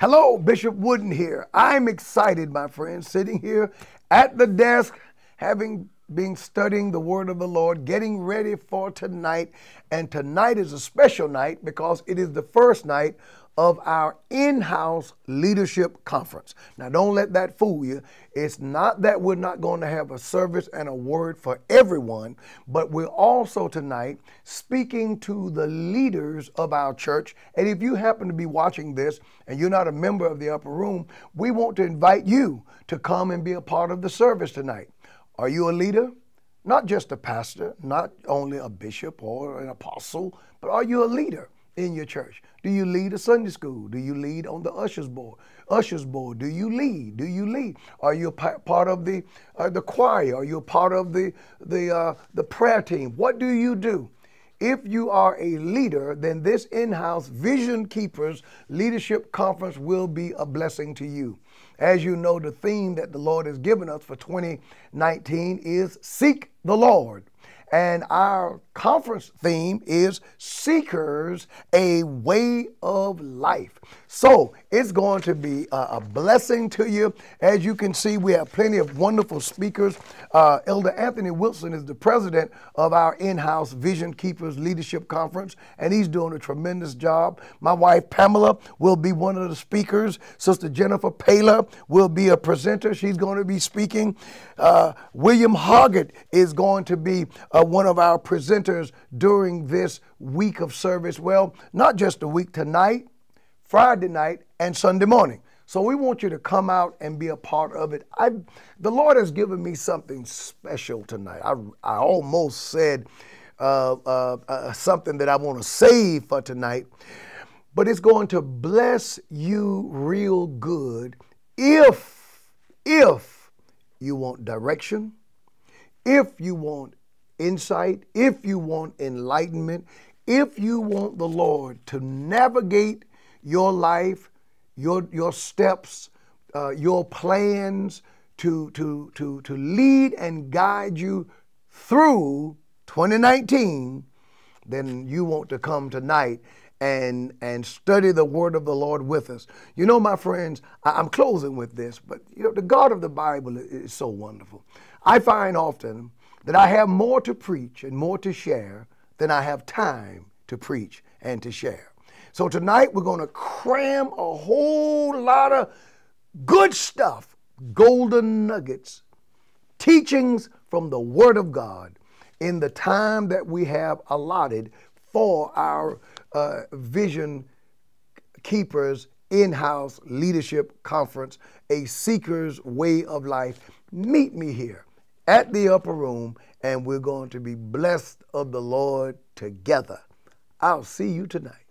Hello, Bishop Wooden here. I'm excited, my friends, sitting here at the desk, having been studying the Word of the Lord, getting ready for tonight. And tonight is a special night because it is the first night of our in house leadership conference. Now, don't let that fool you. It's not that we're not going to have a service and a word for everyone, but we're also tonight speaking to the leaders of our church. And if you happen to be watching this and you're not a member of the upper room, we want to invite you to come and be a part of the service tonight. Are you a leader? Not just a pastor, not only a bishop or an apostle, but are you a leader? in your church? Do you lead a Sunday school? Do you lead on the ushers board? Ushers board. Do you lead? Do you lead? Are you part of the uh, the choir? Are you part of the the uh, the prayer team? What do you do? If you are a leader, then this in-house Vision Keepers Leadership Conference will be a blessing to you. As you know, the theme that the Lord has given us for 2019 is Seek the Lord. And our conference theme is Seekers, a Way of Life. So it's going to be a, blessing to you. As you can see, we have plenty of wonderful speakers. Uh, Elder Anthony Wilson is the president of our in house Vision Keepers Leadership Conference, and he's doing a tremendous job. My wife, Pamela, will be one of the speakers. Sister Jennifer Paler will be a presenter. She's going to be speaking. Uh, William Hoggett is going to be uh, uh, one of our presenters during this week of service. Well, not just the week tonight, Friday night, and Sunday morning. So we want you to come out and be a part of it. I, the Lord has given me something special tonight. I, I almost said uh, uh, uh, something that I want to save for tonight, but it's going to bless you real good if if you want direction, if you want insight, if you want enlightenment, if you want the Lord to navigate your life, your, your steps, uh, your plans, to, to, to, to lead and guide you through 2019, then you want to come tonight and and study the word of the Lord with us. You know, my friends, I, am closing with this, but you know, the God of the Bible is, is so wonderful. I find often that I have more to preach and more to share than I have time to preach and to share. So tonight we're going to cram a whole lot of good stuff, golden nuggets, teachings from the Word of God in the time that we have allotted for our uh, Vision Keepers in house leadership conference, A Seeker's Way of Life. Meet me here at the upper room, and we're going to be blessed of the Lord together. I'll see you tonight.